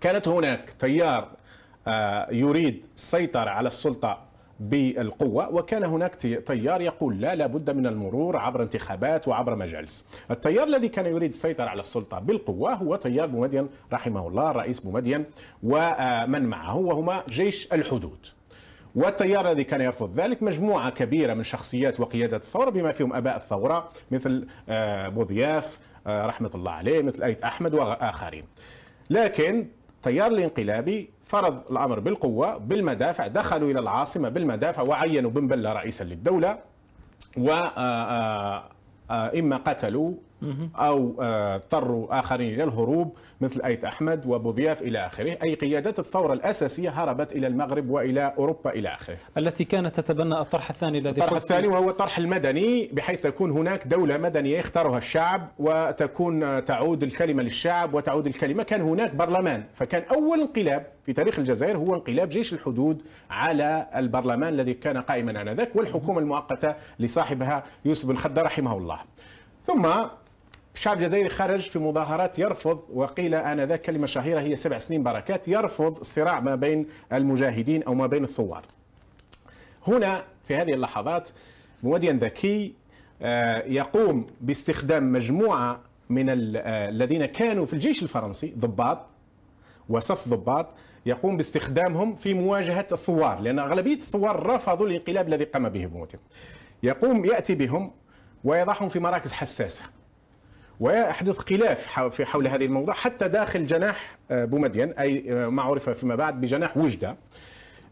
كانت هناك تيار آه، يريد السيطرة على السلطة بالقوة وكان هناك تيار يقول لا لابد من المرور عبر انتخابات وعبر مجالس التيار الذي كان يريد السيطرة على السلطة بالقوة هو تيار بومدين رحمه الله الرئيس بومدين ومن معه وهما جيش الحدود والتيار الذي كان يرفض ذلك مجموعة كبيرة من شخصيات وقيادة الثورة بما فيهم أباء الثورة مثل آه، بوضياف آه، رحمة الله عليه مثل أيت أحمد وآخرين لكن التيار الانقلابي فرض الامر بالقوه بالمدافع دخلوا الى العاصمه بالمدافع وعينوا بن بله رئيسا للدوله و آه، آه، آه، اما قتلوا او آه، اضطروا اخرين الى الهروب مثل ايت احمد وبوضياف الى اخره، اي قيادات الثوره الاساسيه هربت الى المغرب والى اوروبا الى اخره. التي كانت تتبنى الطرح الثاني الذي الطرح الثاني وهو الطرح المدني بحيث تكون هناك دوله مدنيه يختارها الشعب وتكون آه، تعود الكلمه للشعب وتعود الكلمه، كان هناك برلمان، فكان اول انقلاب في تاريخ الجزائر هو انقلاب جيش الحدود على البرلمان الذي كان قائما انذاك والحكومه المؤقته لصاحبها يوسف بن رحمه الله. ثم الشعب الجزائري خرج في مظاهرات يرفض وقيل انذاك كلمه شهيره هي سبع سنين بركات يرفض الصراع ما بين المجاهدين او ما بين الثوار. هنا في هذه اللحظات موديا ذكي آه، يقوم باستخدام مجموعه من آه، الذين كانوا في الجيش الفرنسي ضباط وصف ضباط يقوم باستخدامهم في مواجهه الثوار لان اغلبيه الثوار رفضوا الانقلاب الذي قام به موديا. يقوم ياتي بهم ويضعهم في مراكز حساسه ويحدث خلاف في حول هذه الموضوع حتى داخل جناح آه، بومدين أي آه، ما عرف فيما بعد بجناح وجدة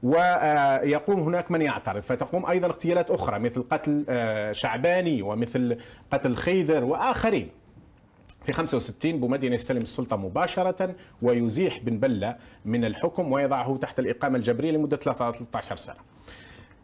ويقوم آه، هناك من يعترض فتقوم أيضا اغتيالات أخرى مثل قتل شعباني ومثل قتل خيذر وآخرين في 65 بومدين يستلم السلطة مباشرة ويزيح بن بلة من الحكم ويضعه تحت الإقامة الجبرية لمدة 13 سنة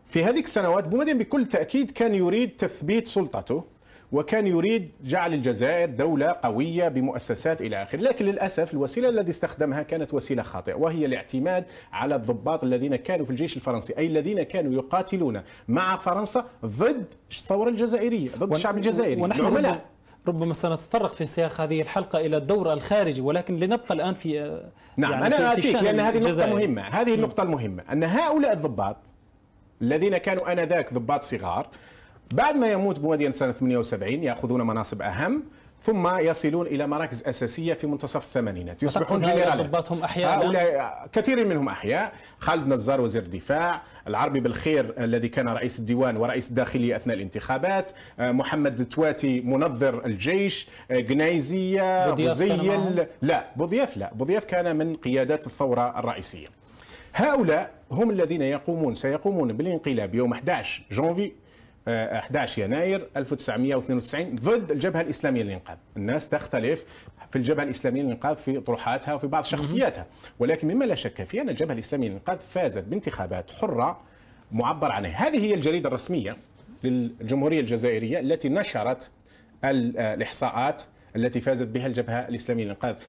في هذه السنوات بومدين بكل تأكيد كان يريد تثبيت سلطته وكان يريد جعل الجزائر دولة قوية بمؤسسات إلى آخره لكن للأسف الوسيلة التي استخدمها كانت وسيلة خاطئة وهي الاعتماد على الضباط الذين كانوا في الجيش الفرنسي أي الذين كانوا يقاتلون مع فرنسا ضد الثورة الجزائرية ضد الشعب الجزائري ونحن العملاء ربما سنتطرق في سياق هذه الحلقة إلى الدور الخارجي ولكن لنبقى الآن في نعم يعني أنا أتيك لأن هذه النقطة مهمة هذه النقطة المهمة أن هؤلاء الضباط الذين كانوا آنذاك ضباط صغار بعد ما يموت بوديان سنة 78 يأخذون مناصب أهم ثم يصلون الى مراكز اساسيه في منتصف الثمانينات يصبحون جنرالات احياء هؤلاء كثير منهم احياء خالد نزار وزير الدفاع العربي بالخير الذي كان رئيس الديوان ورئيس الداخليه اثناء الانتخابات آه، محمد التواتي منظر الجيش آه، جنايزيه بوزيل لا بوضياف لا بوضياف كان من قيادات الثوره الرئيسيه هؤلاء هم الذين يقومون سيقومون بالانقلاب يوم 11 جونفي 11 آه، يناير 1992 ضد الجبهه الاسلاميه للانقاذ، الناس تختلف في الجبهه الاسلاميه للانقاذ في طروحاتها وفي بعض شخصياتها، ولكن مما لا شك فيه ان الجبهه الاسلاميه للانقاذ فازت بانتخابات حره معبر عنها، هذه هي الجريده الرسميه للجمهوريه الجزائريه التي نشرت آه، الاحصاءات التي فازت بها الجبهه الاسلاميه للانقاذ